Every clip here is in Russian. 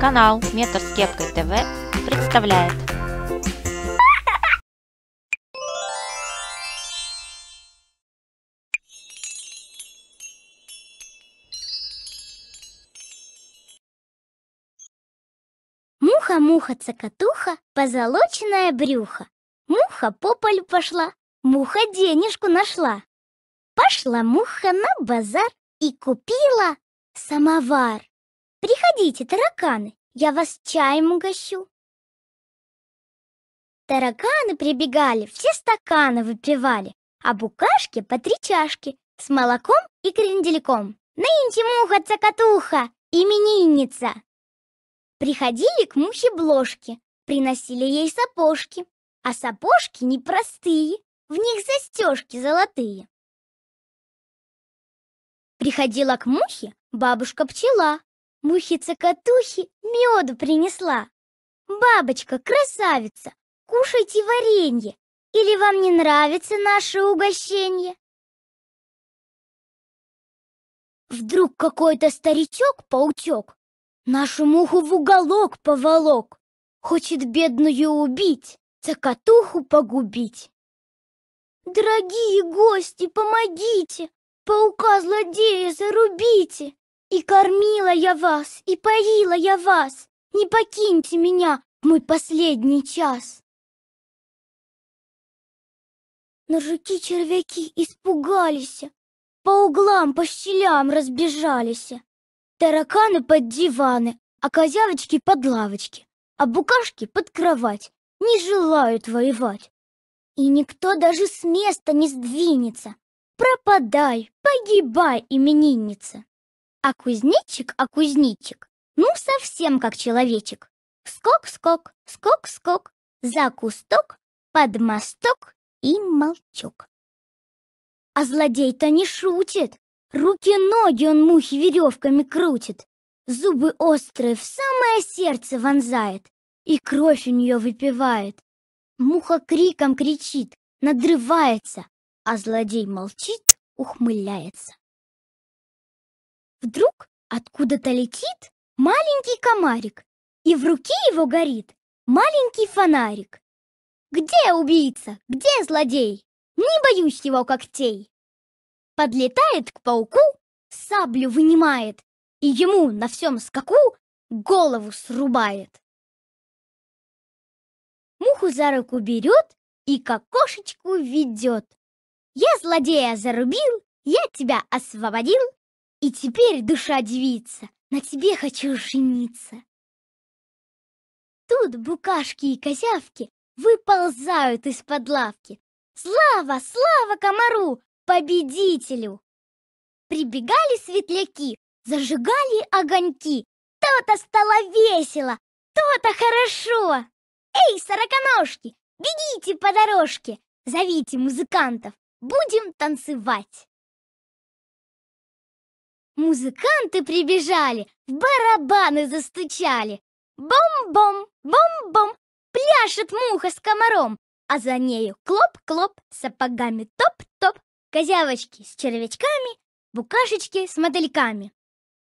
Канал «Метр с кепкой ТВ» представляет. Муха-муха цокотуха, позолоченное брюхо. Муха по полю пошла, муха денежку нашла. Пошла муха на базар и купила самовар. Приходите, тараканы, я вас чаем угощу. Тараканы прибегали, все стаканы выпивали, а букашки по три чашки с молоком и крендельком. Нынче муха-цокотуха, именинница. Приходили к мухе блошки, приносили ей сапожки, а сапожки непростые, в них застежки золотые. Приходила к мухе бабушка-пчела, Мухи-цокотухи меду принесла. Бабочка, красавица, кушайте варенье. Или вам не нравится наше угощение? Вдруг какой-то старичок-паучок Нашу муху в уголок поволок, Хочет бедную убить, цокотуху погубить. Дорогие гости, помогите, Паука-злодея зарубите! И кормила я вас, и поила я вас. Не покиньте меня в мой последний час. Но жуки-червяки испугались, по углам, по щелям разбежались. Тараканы под диваны, а козявочки под лавочки, а букашки под кровать не желают воевать. И никто даже с места не сдвинется. Пропадай, погибай, именинница. А кузнечик, а кузнечик, ну совсем как человечек. Скок-скок, скок-скок, за кусток, под мосток и молчок. А злодей-то не шутит, руки-ноги он мухи веревками крутит, зубы острые в самое сердце вонзает и кровь у нее выпивает. Муха криком кричит, надрывается, а злодей молчит, ухмыляется. Вдруг откуда-то летит маленький комарик, и в руке его горит маленький фонарик. Где убийца? Где злодей? Не боюсь его когтей. Подлетает к пауку, саблю вынимает, и ему на всем скаку голову срубает. Муху за руку берет и как кошечку ведет. Я злодея зарубил, я тебя освободил, и теперь, душа девица, на тебе хочу жениться. Тут букашки и козявки выползают из-под лавки. Слава, слава комару, победителю! Прибегали светляки, зажигали огоньки. То-то стало весело, то-то хорошо. Эй, сороконожки, бегите по дорожке, зовите музыкантов, будем танцевать. Музыканты прибежали, в барабаны застучали. Бом-бом, бом-бом, пляшет муха с комаром, а за нею клоп-клоп, сапогами топ-топ, козявочки с червячками, букашечки с мотыльками.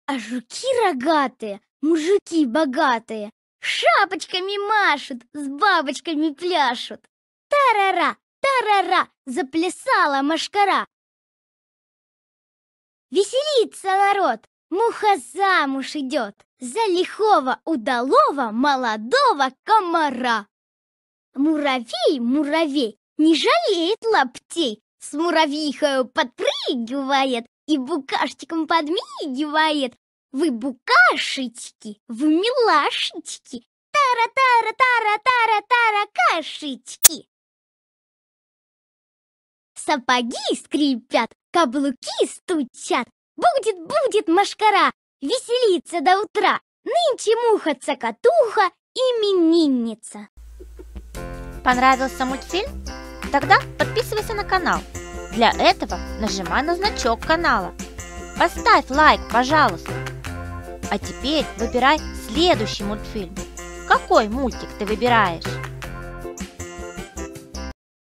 А жуки рогатые, мужики богатые, шапочками машут, с бабочками пляшут. Тарара, тарара, заплясала машкара, Веселится народ! Муха замуж идет за лихого удалого молодого комара. Муравей, муравей, не жалеет лаптей, с муравьихою подпрыгивает и букашечком подмигивает. Вы букашечки, вы милашечки, тара-тара-тара-тара-тара-кашечки. Сапоги скрипят, Каблуки стучат, будет-будет машкара, Веселиться до утра, нынче муха-цокотуха именинница. Понравился мультфильм? Тогда подписывайся на канал. Для этого нажимай на значок канала. Поставь лайк, пожалуйста. А теперь выбирай следующий мультфильм. Какой мультик ты выбираешь?